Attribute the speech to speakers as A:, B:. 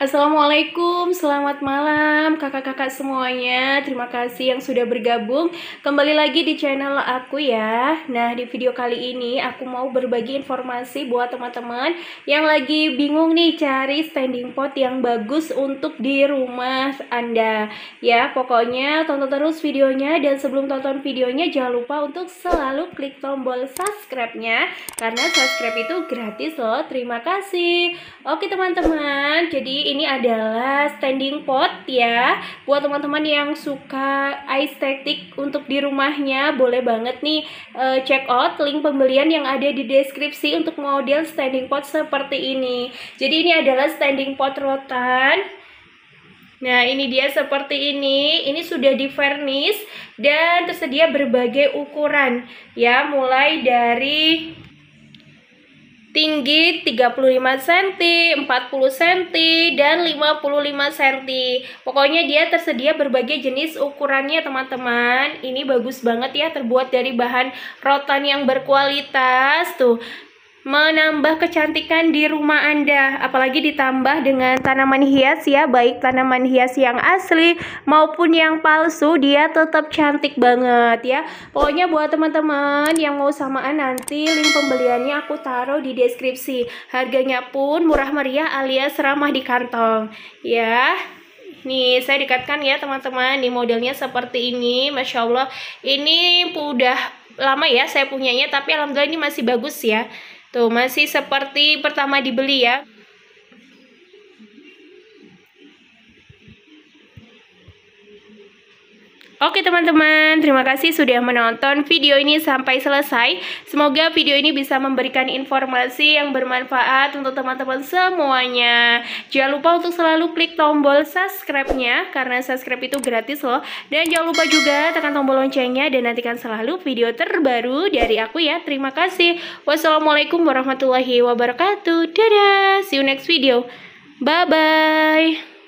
A: Assalamualaikum, selamat malam kakak-kakak semuanya. Terima kasih yang sudah bergabung kembali lagi di channel aku ya. Nah, di video kali ini aku mau berbagi informasi buat teman-teman yang lagi bingung nih cari standing pot yang bagus untuk di rumah Anda. Ya, pokoknya tonton terus videonya dan sebelum tonton videonya jangan lupa untuk selalu klik tombol subscribe-nya karena subscribe itu gratis loh. Terima kasih. Oke, teman-teman. Jadi ini adalah standing pot ya. Buat teman-teman yang suka aesthetic untuk di rumahnya, boleh banget nih uh, check out link pembelian yang ada di deskripsi untuk model standing pot seperti ini. Jadi ini adalah standing pot rotan. Nah, ini dia seperti ini. Ini sudah di vernis dan tersedia berbagai ukuran ya, mulai dari tinggi 35 cm, 40 cm, dan 55 cm. Pokoknya dia tersedia berbagai jenis ukurannya teman-teman. Ini bagus banget ya terbuat dari bahan rotan yang berkualitas tuh menambah kecantikan di rumah Anda, apalagi ditambah dengan tanaman hias ya, baik tanaman hias yang asli maupun yang palsu, dia tetap cantik banget ya. Pokoknya buat teman-teman yang mau samaan nanti link pembeliannya aku taruh di deskripsi. Harganya pun murah meriah alias ramah di kantong ya. Nih, saya dekatkan ya teman-teman, di modelnya seperti ini, Masya Allah. Ini udah lama ya saya punyanya, tapi Alhamdulillah ini masih bagus ya. Tuh, masih seperti pertama dibeli ya. Oke teman-teman, terima kasih sudah menonton video ini sampai selesai. Semoga video ini bisa memberikan informasi yang bermanfaat untuk teman-teman semuanya. Jangan lupa untuk selalu klik tombol subscribe-nya, karena subscribe itu gratis loh. Dan jangan lupa juga tekan tombol loncengnya dan nantikan selalu video terbaru dari aku ya. Terima kasih. Wassalamualaikum warahmatullahi wabarakatuh. Dadah, see you next video. Bye-bye.